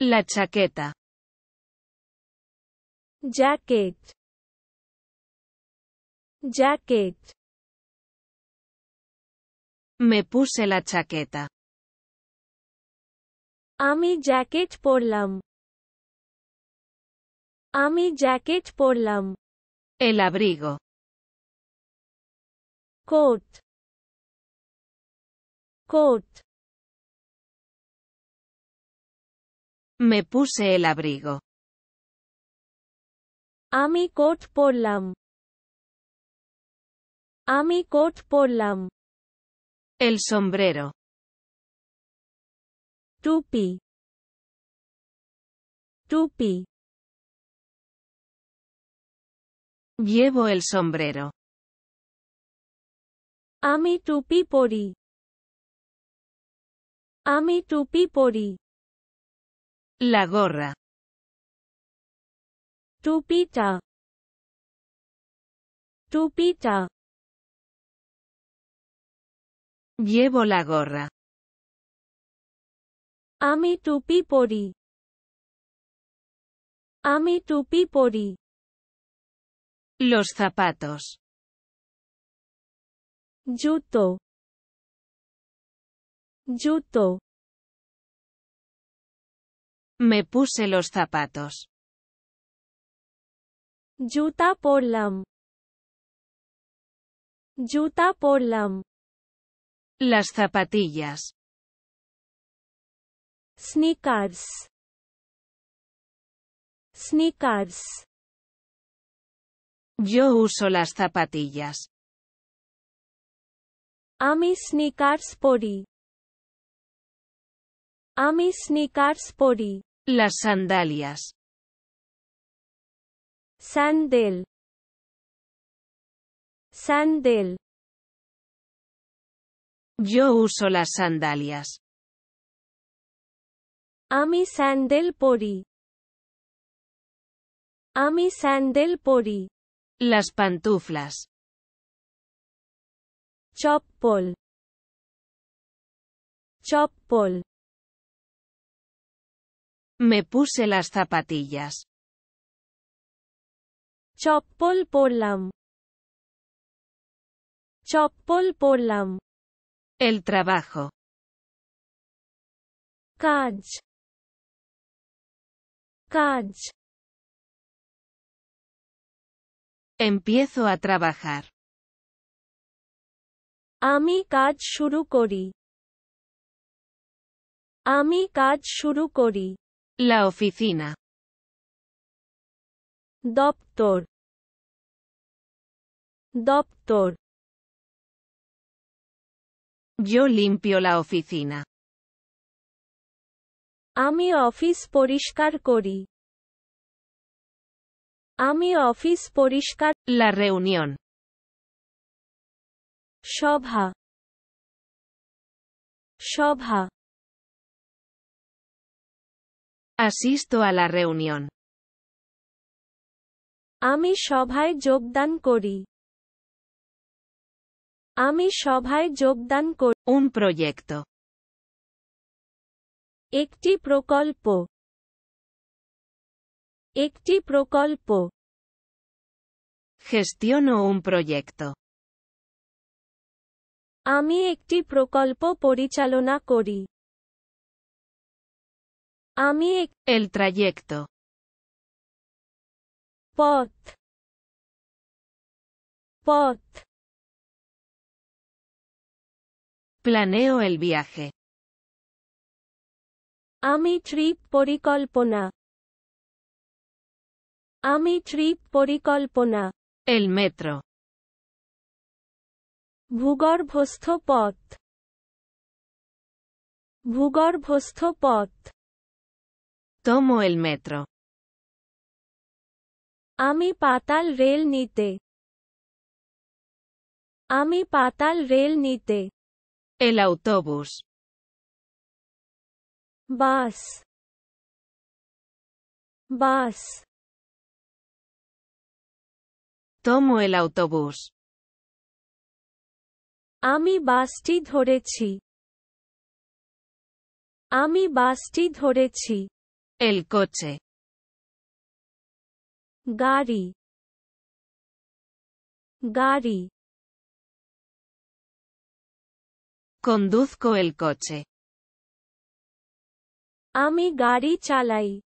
La chaqueta. Jacket. Jacket. Me puse la chaqueta. Ami Jacket Porlam. Ami jacket porlam. El abrigo. Coat. Coat. Me puse el abrigo. Ami coat porlam. Ami coat porlam. El sombrero. Tupi. Tupi. Llevo el sombrero. Ami tupi pori. Ami tupi pori. La gorra. Tupita. Tupita. Llevo la gorra. Ami tupi pori. Ami tupi pori. Los zapatos. Yuto. Yuto. Me puse los zapatos. Yuta porlam. Yuta porlam. Las zapatillas. Sneakers. Sneakers. Yo uso las zapatillas. Ami sneakers pori. Ami sneakers pori. Las sandalias. Sandel. Sandel. Yo uso las sandalias. Ami sandel pori. Ami sandel pori. Las pantuflas. chop Choppol. Me puse las zapatillas. Choppol porlam. Choppol porlam. El trabajo. Kaj. Kaj. Empiezo a trabajar. Ami kaj shurukori. kori. Ami kaj la oficina. Doctor. Doctor. Yo limpio la oficina. A Ami office porishkar kori. Ami office porishkar. La reunión. Shobha. Shobha. Asisto a la reunión. Ami shobhai jogdan kori. Ami shobhai jogdan kori. Un proyecto. Ekti procolpo Ekti prokolpo. Gestiono un proyecto. Ami ekti procolpo porichalona kori. Ami, el trayecto. Pot. Pot. Planeo el viaje. Ami trip poricolpona. Ami trip poricolpona. El metro. Bugor bosto pot. Bugor Tomo el metro. Ami patal rail nite. Ami patal rail nite. El autobús. Bus. Bus. Tomo el autobús. Ami bastid horechi. Ami bastid horechi. El coche. Gari. Gari. Conduzco el coche. Ami gari chalai.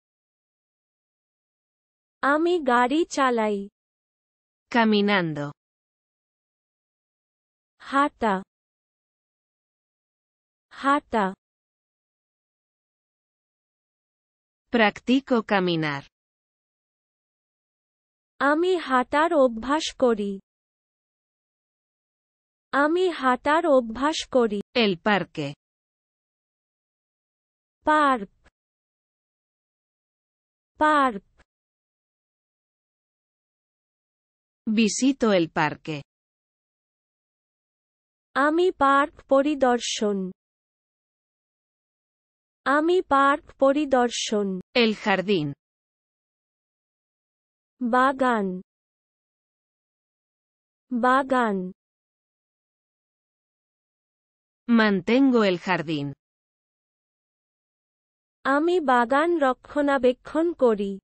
Ami gari chalai caminando Hata. Hata. Practico caminar. Ami hatar bashkori Ami hatar El parque. Parque. Parque. Visito el parque. Ami park poridorshon. Ami Park Poridorshun. El jardín. Bagan. Bagan. Mantengo el jardín. Ami Bagan Rokhonabekhon Kori.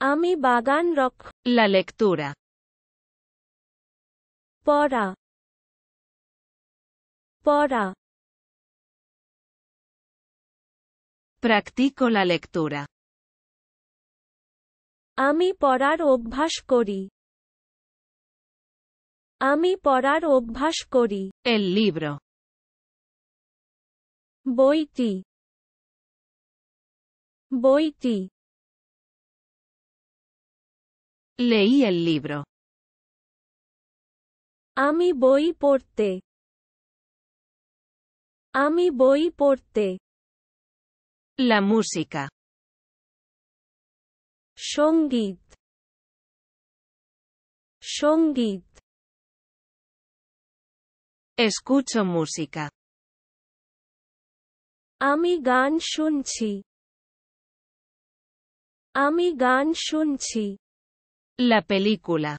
Ami Bagan rock, La lectura. Pora. Pora. Practico la lectura. Ami porar obhash Ami porar obhash El libro. Boiti. Boiti. Leí el libro. Ami boi porte. Ami boi porte. La música. Songit. Songit. Escucho música. Ami gan shunchi. Ami gan shunchi. La película.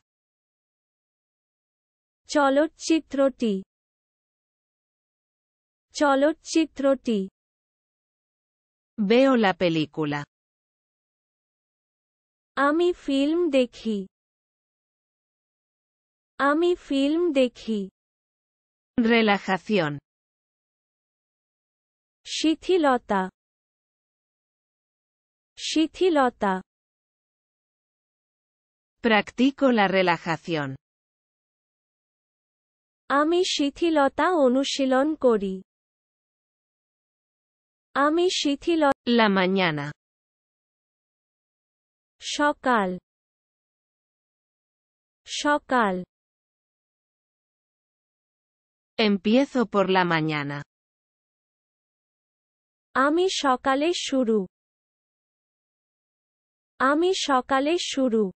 Cholot chitroti. Cholot chitroti. Veo la película. Ami film dekhi. Ami film dekhi. Relajación. Shithilota. Shithilota. Practico la relajación. Ami shithilota onushilon kori. Ami Shithilo La mañana. Shokal. Shokal. Empiezo por la mañana. Ami Shokale Shuru. Ami Shokale Shuru.